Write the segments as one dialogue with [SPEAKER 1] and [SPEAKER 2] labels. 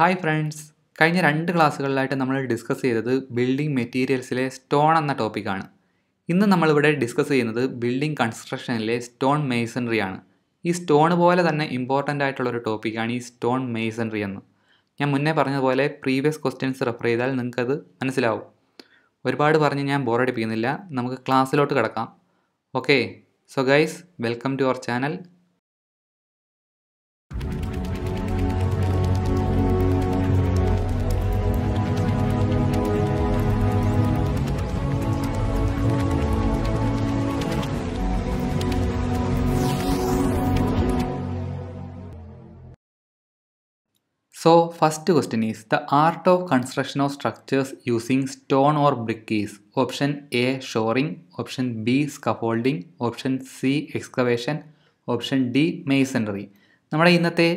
[SPEAKER 1] Hi friends കഴിഞ്ഞ രണ്ട് ക്ലാസ്സുകളിലായിട്ട് നമ്മൾ ഡിസ്കസ് ചെയ്തത് ബിൽഡിംഗ് മെറ്റീരിയൽസിലെ സ്റ്റോൺ എന്ന ടോപ്പിക്കാണ് ഇന്ന് നമ്മളിവിടെ ഡിസ്കസ് ചെയ്യുന്നത് ബിൽഡിംഗ് കൺസ്ട്രക്ഷനിലെ സ്റ്റോൺ മെയ്സൺറി ആണ് ഈ സ്റ്റോൺ പോലെ തന്നെ ഇമ്പോർട്ടൻ്റ് ആയിട്ടുള്ളൊരു ടോപ്പിക്കാണ് ഈ സ്റ്റോൺ മെയ്സൺറി എന്ന് ഞാൻ മുന്നേ പറഞ്ഞതുപോലെ പ്രീവിയസ് ക്വസ്റ്റ്യൻസ് റെഫർ ചെയ്താൽ നിങ്ങൾക്കത് മനസ്സിലാവും ഒരുപാട് പറഞ്ഞ് ഞാൻ ബോറടിപ്പിക്കുന്നില്ല നമുക്ക് ക്ലാസ്സിലോട്ട് കിടക്കാം okay so guys welcome to our channel So first question is the art of construction of structures using stone or brick is option A shoring, option B scaffolding, option C excavation, option D masonry. നമ്മുടെ ഇന്നത്തെ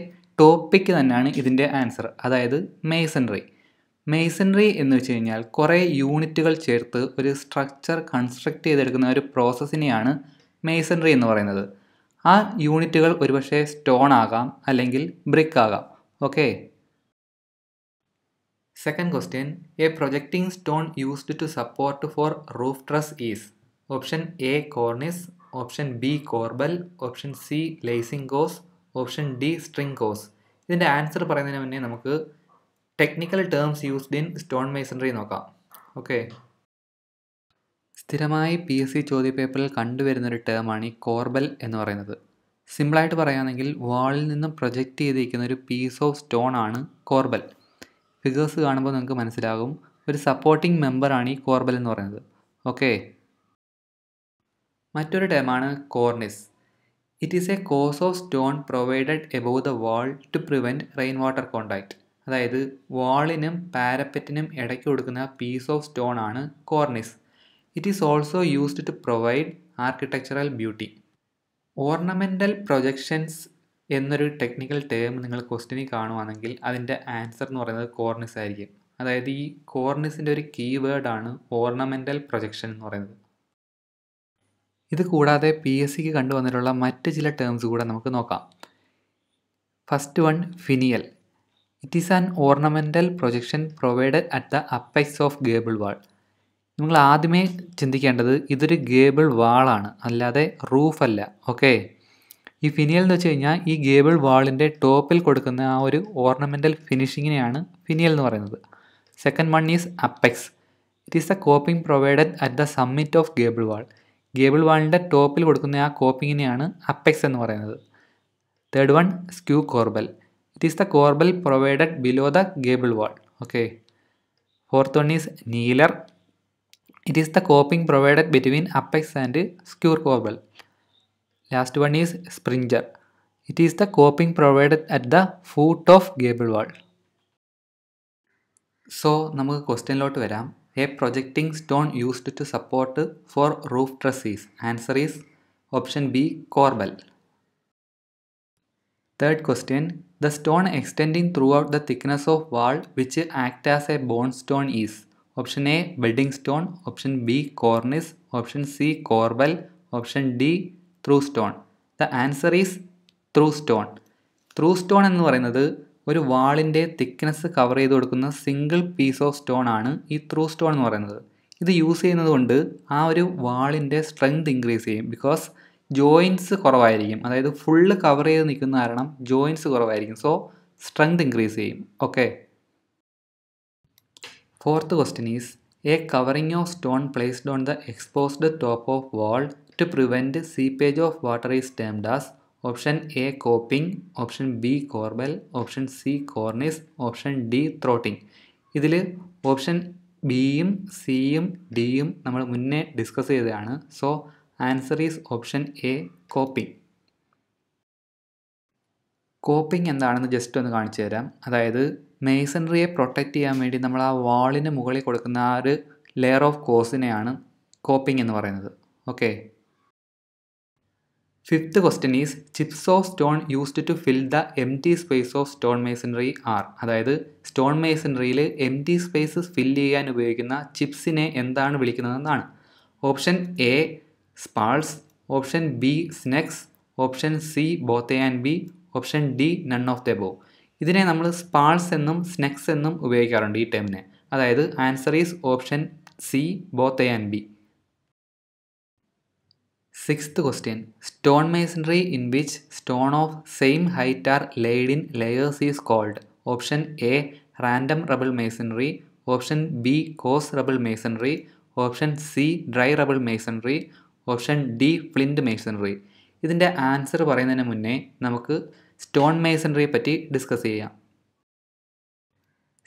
[SPEAKER 1] topic തന്നെയാണ് ഇതിൻ്റെ answer അതായത് masonry masonry എന്ന് വെച്ച് കഴിഞ്ഞാൽ കുറേ യൂണിറ്റുകൾ ചേർത്ത് ഒരു സ്ട്രക്ചർ കൺസ്ട്രക്റ്റ് ചെയ്തെടുക്കുന്ന ഒരു പ്രോസസ്സിനെയാണ് മെയ്സൺറി എന്ന് പറയുന്നത് ആ യൂണിറ്റുകൾ ഒരുപക്ഷെ സ്റ്റോൺ ആകാം അല്ലെങ്കിൽ ബ്രിക്ക് ആകാം okay second question a projecting stone used to support for roof truss is option A cornice option B corbel option C lacing course option D string course ഇതിൻ്റെ ആൻസർ പറയുന്നതിന് മുന്നേ നമുക്ക് technical terms used in stone masonry നോക്കാം okay സ്ഥിരമായി P S C ചോദ്യപേപ്പറിൽ കണ്ടുവരുന്നൊരു ടേമാണ് ഈ കോർബൽ എന്ന് പറയുന്നത് സിമ്പിളായിട്ട് പറയുകയാണെങ്കിൽ വാളിൽ നിന്നും പ്രൊജക്റ്റ് ചെയ്തിരിക്കുന്ന ഒരു പീസ് ഓഫ് സ്റ്റോൺ ആണ് കോർബൽ ഫിഗേഴ്സ് കാണുമ്പോൾ നിങ്ങൾക്ക് മനസ്സിലാകും ഒരു സപ്പോർട്ടിംഗ് മെമ്പറാണ് ഈ കോർബൽ എന്ന് പറയുന്നത് ഓക്കെ മറ്റൊരു ടേമാണ് cornice it is a course of stone provided above the wall to prevent rain water contact അതായത് വാളിനും പാരപ്പറ്റിനും ഇടയ്ക്ക് കൊടുക്കുന്ന പീസ് ഓഫ് സ്റ്റോൺ ആണ് cornice it is also used to provide architectural beauty ornamental projections എന്നൊരു technical term നിങ്ങൾ ക്വസ്റ്റിനിൽ കാണുവാണെങ്കിൽ അതിൻ്റെ ആൻസർ എന്ന് പറയുന്നത് കോർണിസ് ആയിരിക്കും അതായത് ഈ കോർണിസിൻ്റെ ഒരു കീ വേർഡാണ് ഓർണമെൻ്റൽ പ്രൊജക്ഷൻ എന്ന് പറയുന്നത് ഇത് കൂടാതെ പി എസ് സിക്ക് കണ്ടുവന്നിട്ടുള്ള മറ്റ് ചില ടേംസ് കൂടെ നമുക്ക് നോക്കാം first one finial it is an ornamental projection provided at the apices of gable wall നിങ്ങൾ ആദ്യമേ ചിന്തിക്കേണ്ടത് ഇതൊരു ഗേബിൾ വാളാണ് അല്ലാതെ റൂഫല്ല ഓക്കേ ഈ ഫിനിയൽ എന്ന് വെച്ച് കഴിഞ്ഞാൽ ഈ ഗേബിൾ വാളിൻ്റെ ടോപ്പിൽ കൊടുക്കുന്ന ആ ഒരു ഓർണമെൻ്റൽ ഫിനിഷിങ്ങിനെയാണ് ഫിനിയൽ എന്ന് പറയുന്നത് second one is apex it is a coping provided at the summit of gable wall gable വാളിൻ്റെ ടോപ്പിൽ കൊടുക്കുന്ന ആ കോപ്പിങ്ങിനെയാണ് അപ്പെക്സ് എന്ന് പറയുന്നത് third one skew corbel it is the corbel provided below the gable wall okay fourth one is kneeler it is the coping provided between apex and skew corbel last one is springer it is the coping provided at the foot of gable wall so namak question lot varam a projecting stone used to support for roof trusses answer is option b corbel third question the stone extending throughout the thickness of wall which act as a bone stone is option a building stone option b cornice option c corbel option d through stone the answer is through stone through stone എന്ന് പറയുന്നത് ഒരു വാളിൻ്റെ thickness cover ചെയ്ത് കൊടുക്കുന്ന single piece of stone ആണ് ഈ through stone എന്ന് പറയുന്നത് ഇത് യൂസ് ചെയ്യുന്നത് കൊണ്ട് ആ ഒരു വാളിൻ്റെ സ്ട്രെങ്ത് ഇൻക്രീസ് ചെയ്യും ബിക്കോസ് ജോയിൻസ് കുറവായിരിക്കും അതായത് ഫുള്ള് കവർ ചെയ്ത് നിൽക്കുന്ന കാരണം ജോയിൻസ് കുറവായിരിക്കും സോ സ്ട്രെങ്ത് ഇൻക്രീസ് ചെയ്യും okay fourth question is a covering of stone placed on the exposed top of wall to prevent seepage of water is termed as option A coping, option B corbel, option C cornice, option D throating. ഇതിൽ option ബിയും സിയും ഡിയും നമ്മൾ മുന്നേ discuss ചെയ്തതാണ് so answer is option A coping coping എന്താണെന്ന് just ഒന്ന് കാണിച്ചു തരാം അതായത് മെയ്സണറിയെ പ്രൊട്ടക്റ്റ് ചെയ്യാൻ വേണ്ടി നമ്മൾ ആ വാളിന് മുകളിൽ കൊടുക്കുന്ന ആ ഒരു ലെയർ ഓഫ് കോസിനെയാണ് കോപ്പിംഗ് എന്ന് പറയുന്നത് okay fifth question is chips of stone used to fill the empty space of stone masonry are അതായത് സ്റ്റോൺ മേസണറിയിൽ എം ടി സ്പേസ് ഫിൽ ചെയ്യാൻ ഉപയോഗിക്കുന്ന ചിപ്സിനെ എന്താണ് വിളിക്കുന്നതെന്നാണ് option A spalls option B snecks option C both A and B option D none of the above ഇതിനെ നമ്മൾ സ്പാൾസ് എന്നും സ്നെക്സ് എന്നും ഉപയോഗിക്കാറുണ്ട് ഈ ടേമിനെ അതായത് answer is option C both A and B sixth question stone masonry in which stone of same height are laid in layers is called option A random rubble masonry option B cos rubble masonry option C dry rubble masonry option D flint masonry ഇതിൻ്റെ answer പറയുന്നതിന് മുന്നേ നമുക്ക് stone മേസൺറിയെ പറ്റി discuss ചെയ്യാം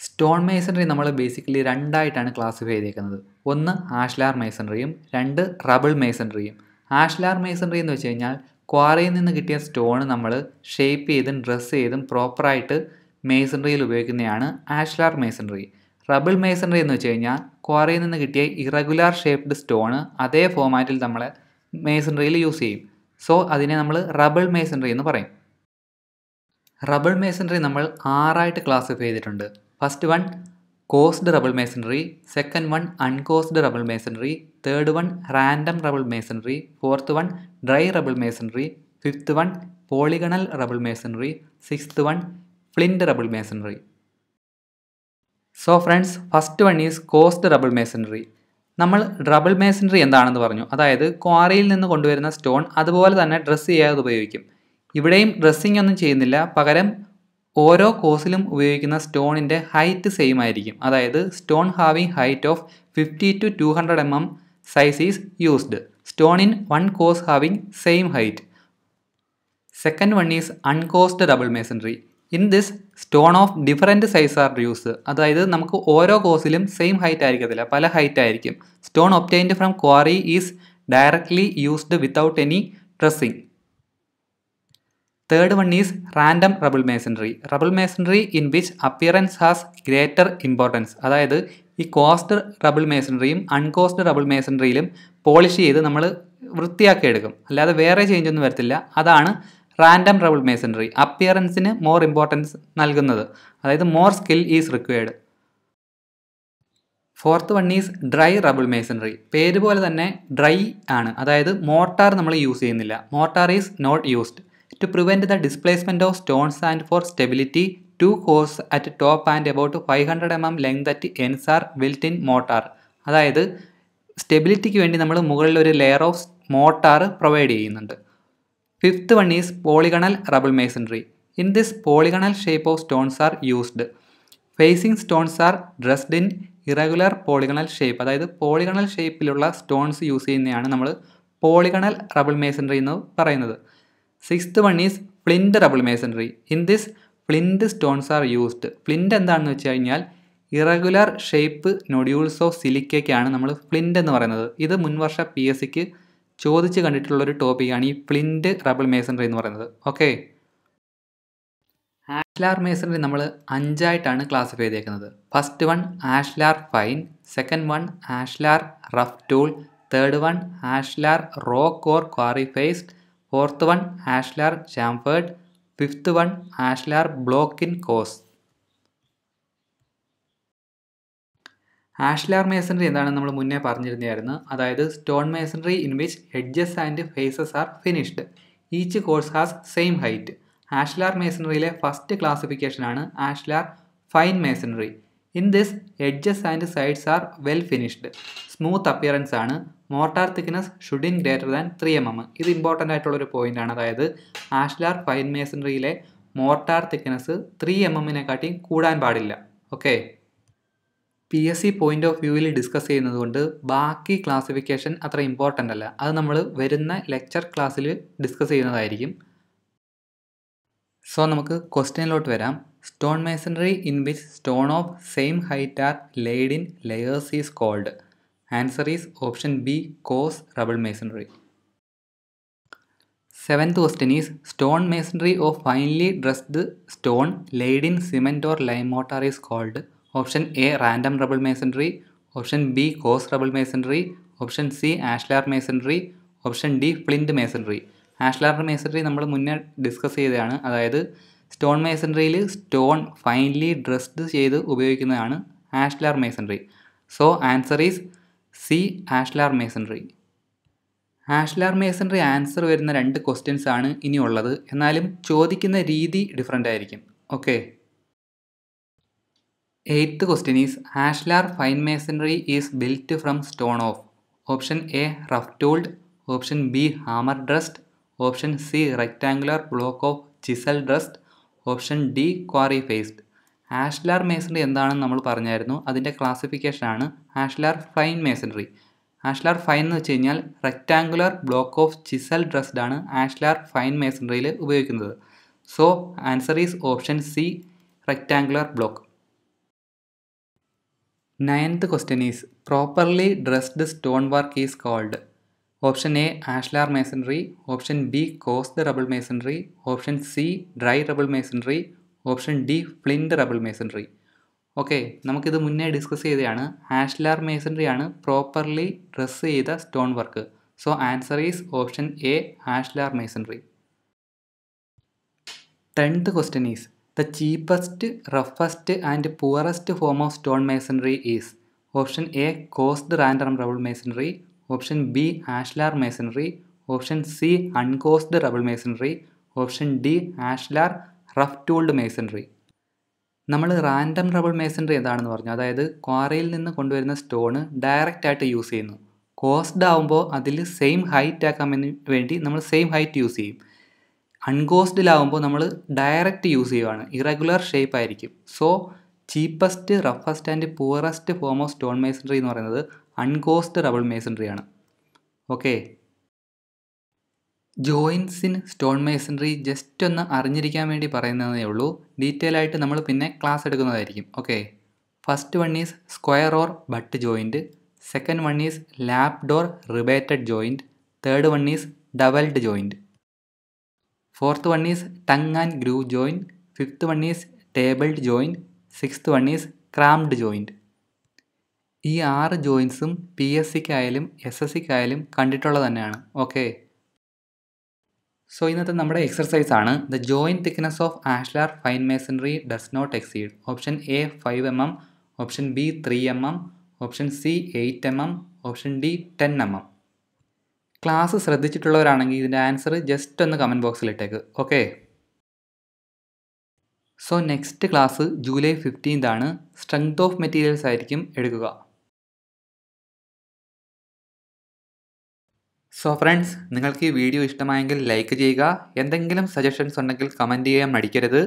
[SPEAKER 1] stone masonry നമ്മൾ basically രണ്ടായിട്ടാണ് classify ചെയ്തേക്കുന്നത് ഒന്ന് ആഷ്ലാർ മേസൺറിയും രണ്ട് റബിൾ മേസൺറിയും ആഷ്ലാർ മേസൺറി എന്ന് വെച്ച് കഴിഞ്ഞാൽ ക്വാറിയിൽ നിന്ന് കിട്ടിയ സ്റ്റോൺ നമ്മൾ ഷേപ്പ് ചെയ്തും ഡ്രസ്സ് ചെയ്തും പ്രോപ്പറായിട്ട് മേസൺറിയിൽ ഉപയോഗിക്കുന്നതാണ് ആഷ്ലാർ മേസൺറി റബിൾ മേസൺറി എന്ന് വെച്ച് കഴിഞ്ഞാൽ ക്വാറിയിൽ നിന്ന് കിട്ടിയ ഇറഗുലാർ ഷേപ്ഡ് സ്റ്റോണ് അതേ ഫോമാറ്റിൽ നമ്മൾ മേസൺറിയിൽ യൂസ് ചെയ്യും സോ അതിനെ നമ്മൾ റബിൾ മേസൺറി എന്ന് പറയും റബിൾ മേസൺറി നമ്മൾ ആറായിട്ട് ക്ലാസിഫൈ ചെയ്തിട്ടുണ്ട് first one coursed rubble masonry second one uncoursed rubble masonry third one random rubble masonry fourth one dry rubble masonry fifth one polygonal rubble masonry sixth one flint rubble masonry so friends first one is coursed rubble masonry നമ്മൾ double masonry എന്താണെന്ന് പറഞ്ഞു അതായത് ക്വാറിയിൽ നിന്ന് കൊണ്ടുവരുന്ന stone അതുപോലെ തന്നെ dress ചെയ്യാതെ ഉപയോഗിക്കും ഇവിടെയും ഡ്രസ്സിംഗ് ഒന്നും ചെയ്യുന്നില്ല പകരം ഓരോ കോസിലും ഉപയോഗിക്കുന്ന സ്റ്റോണിൻ്റെ ഹൈറ്റ് സെയിം ആയിരിക്കും അതായത് stone having height of fifty to two hundred M M size is used stone in one course having same height second one is uncoursed double masonry in this stone of different size are use അതായത് നമുക്ക് ഓരോ കോസിലും same height ആയിരിക്കത്തില്ല പല height ആയിരിക്കും stone obtained from quarry is directly used without any dressing third one is random rubble masonry rubble masonry in which appearance has greater importance അതായത് ഈ cost റബിൾ മേസൺറിയും അൺകോസ്റ്റ് റബിൾ മേസൺറിയിലും polish ചെയ്ത് നമ്മൾ വൃത്തിയാക്കി എടുക്കും അല്ലാതെ വേറെ ചേഞ്ച് ഒന്നും വരത്തില്ല അതാണ് റാൻഡം റബിൾ മേസൺറി അപ്പിയറൻസിന് മോർ ഇമ്പോർട്ടൻസ് നൽകുന്നത് അതായത് more skill is required fourth one is dry rubble masonry പേര് പോലെ തന്നെ ഡ്രൈ ആണ് അതായത് മോട്ടാർ നമ്മൾ യൂസ് ചെയ്യുന്നില്ല mortar is not used to prevent the displacement of stones and for stability two course at top and top five hundred M M length at ends are built in mortar അതായത് സ്റ്റെബിലിറ്റിക്ക് വേണ്ടി നമ്മൾ മുകളിൽ ഒരു layer of mortar provide ചെയ്യുന്നുണ്ട് fifth one is polygonal rubble masonry in this polygonal shape of stones are used facing stones are dressed in irregular polygonal shape അതായത് പോളിഗണൽ ഷേപ്പിലുള്ള സ്റ്റോൺസ് യൂസ് ചെയ്യുന്നതാണ് നമ്മൾ പോളിഗണൽ റബിൾ മേസൺട്രി എന്ന് പറയുന്നത് sixth one is flint rubble masonry in this flint stones are used flint എന്താണെന്ന് വെച്ച് കഴിഞ്ഞാൽ ഇറഗുലർ ഷേപ്പ് നൊഡ്യൂൾസ് ഓഫ് സിലിക്കയ്ക്കാണ് നമ്മൾ പ്ലിൻറ്റ് എന്ന് പറയുന്നത് ഇത് മുൻവർഷ പി എസ് സിക്ക് ചോദിച്ച് കണ്ടിട്ടുള്ളൊരു ടോപ്പിക്കാണ് ഈ പ്ലിൻറ്റ് റബിൾ മേസൺറി എന്ന് പറയുന്നത് ഓക്കെ ആഷ്ലാർ മേസൺറി നമ്മൾ അഞ്ചായിട്ടാണ് ക്ലാസിഫൈ ചെയ്തേക്കുന്നത് first one ashlar fine second one ashlar rough tool third one ashlar rock or quarry faced fourth one ashlar chamfered fifth one ashlar block in course ashlar masonry എന്താണ് നമ്മൾ മുന്നേ പറഞ്ഞിരുന്നതായിരുന്നു അതായത് stone masonry in which edges and faces are finished each course has same height ashlar മേസണറിയിലെ first ക്ലാസിഫിക്കേഷനാണ് ashlar fine masonry in this edges and sides are well finished smooth appearance ആണ് mortar thickness should greater than three M M ഇത് important ആയിട്ടുള്ളൊരു ആണ് അതായത് ashlar fine മേസൺറിയിലെ mortar thickness three M എമ്മിനെക്കാട്ടി കൂടാൻ പാടില്ല okay P S C point of വ്യൂവിൽ ഡിസ്കസ് ചെയ്യുന്നത് കൊണ്ട് ബാക്കി ക്ലാസിഫിക്കേഷൻ അത്ര ഇമ്പോർട്ടൻ്റ് അല്ല അത് നമ്മൾ വരുന്ന ലെക്ചർ ക്ലാസ്സിൽ ഡിസ്കസ് ചെയ്യുന്നതായിരിക്കും സോ നമുക്ക് ക്വസ്റ്റ്യനിലോട്ട് വരാം stone masonry in which stone of same height are laid in layers is called answer is option B cos rubble masonry seventh question is stone masonry of finely dressed stone laid in cement or lime mortar is called option A random rubble masonry option B cos rubble masonry option C ashlar masonry option D flint masonry ashlar masonry നമ്മൾ മുന്നേ discuss ചെയ്തതാണ് അതായത് stone മേസൺറിയിൽ stone finely dressed ചെയ്ത് ഉപയോഗിക്കുന്നതാണ് ashlar masonry so answer is C ashlar masonry ashlar masonry answer വരുന്ന രണ്ട് questions ആണ് ഇനിയുള്ളത് എന്നാലും ചോദിക്കുന്ന രീതി ഡിഫറെൻ്റ് ആയിരിക്കും okay eighth question is ashlar fine masonry is built from stone of option A rough tooled option B hammer dressed option C rectangular block of chisel dressed option D quarry faced ashlar masonry എന്താണെന്ന് നമ്മൾ പറഞ്ഞായിരുന്നു അതിൻ്റെ ക്ലാസിഫിക്കേഷനാണ് ashlar fine masonry ashlar fine എന്ന് വെച്ച് കഴിഞ്ഞാൽ rectangular block of chisel dressed ആണ് ashlar fine മേസണറിയിൽ ഉപയോഗിക്കുന്നത് so answer is option C rectangular block ninth question is properly dressed stone work is called option A ashlar masonry option B coursed rubble masonry option C dry rubble masonry option D flint rubble masonry okay നമുക്കിത് മുന്നേ discuss ചെയ്തതാണ് ashlar masonry ആണ് properly dress ചെയ്ത stone work so answer is option A ashlar masonry tenth question is the cheapest roughest and poorest form of stone masonry is option A coursed random rubble masonry option B ashlar masonry option C uncoursed rubble masonry option D ashlar rough tooled masonry നമ്മൾ random rubble masonry എന്താണെന്ന് പറഞ്ഞു അതായത് ക്വാറിയിൽ നിന്ന് കൊണ്ടുവരുന്ന stone direct ആയിട്ട് use ചെയ്യുന്നു coursed ആകുമ്പോൾ അതിൽ സെയിം ഹൈറ്റ് ആക്കാമെന്ന് വേണ്ടി നമ്മൾ സെയിം ഹൈറ്റ് യൂസ് ചെയ്യും അൺകോസ്ഡിലാവുമ്പോൾ നമ്മൾ ഡയറക്റ്റ് യൂസ് ചെയ്യുവാണ് ഇറഗുലർ ഷേപ്പ് ആയിരിക്കും so cheapest roughest and poorest form of stone masonry എന്ന് പറയുന്നത് അൺകോസ്റ്റ് റബിൾ ആണ് okay joints in stone masonry just ഒന്ന് അറിഞ്ഞിരിക്കാൻ വേണ്ടി പറയുന്നതേ ഉള്ളൂ ഡീറ്റെയിൽ ആയിട്ട് നമ്മൾ പിന്നെ ക്ലാസ് എടുക്കുന്നതായിരിക്കും okay first one is square or butt joint second one is lap door rebated joint third one is doubled joint fourth one is tongue and groove joint fifth one is tabled joint sixth one is cramped joint ഈ ആറ് ജോയിൻസും P S സിക്കായാലും S S സിക്കായാലും കണ്ടിട്ടുള്ളത് തന്നെയാണ് okay so ഇന്നത്തെ നമ്മുടെ exercise ആണ് the joint thickness of ashlar fine masonry does not exceed option A five M M option B three M M option C eight M M option D ten M M class ശ്രദ്ധിച്ചിട്ടുള്ളവരാണെങ്കിൽ ഇതിൻ്റെ answer just ഒന്ന് comment ബോക്സിൽ ഇട്ടേക്ക് okay so next class July fifteenth ആണ് strength of materials ആയിരിക്കും എടുക്കുക so friends നിങ്ങൾക്ക് ഈ വീഡിയോ ഇഷ്ടമായെങ്കിൽ ലൈക്ക് ചെയ്യുക എന്തെങ്കിലും സജഷൻസ് ഉണ്ടെങ്കിൽ കമൻറ്റ് ചെയ്യാൻ മടിക്കരുത്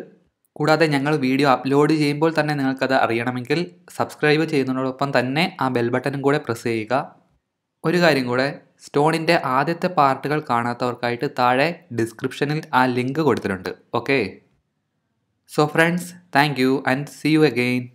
[SPEAKER 1] കൂടാതെ ഞങ്ങൾ വീഡിയോ അപ്ലോഡ് ചെയ്യുമ്പോൾ തന്നെ നിങ്ങൾക്കത് അറിയണമെങ്കിൽ സബ്സ്ക്രൈബ് ചെയ്യുന്നതിനോടൊപ്പം തന്നെ ആ ബെൽ ബട്ടനും കൂടെ പ്രസ് ചെയ്യുക ഒരു കാര്യം കൂടെ സ്റ്റോണിൻ്റെ ആദ്യത്തെ പാർട്ടുകൾ കാണാത്തവർക്കായിട്ട് താഴെ ഡിസ്ക്രിപ്ഷനിൽ ആ ലിങ്ക് കൊടുത്തിട്ടുണ്ട് okay so friends thank you and see you again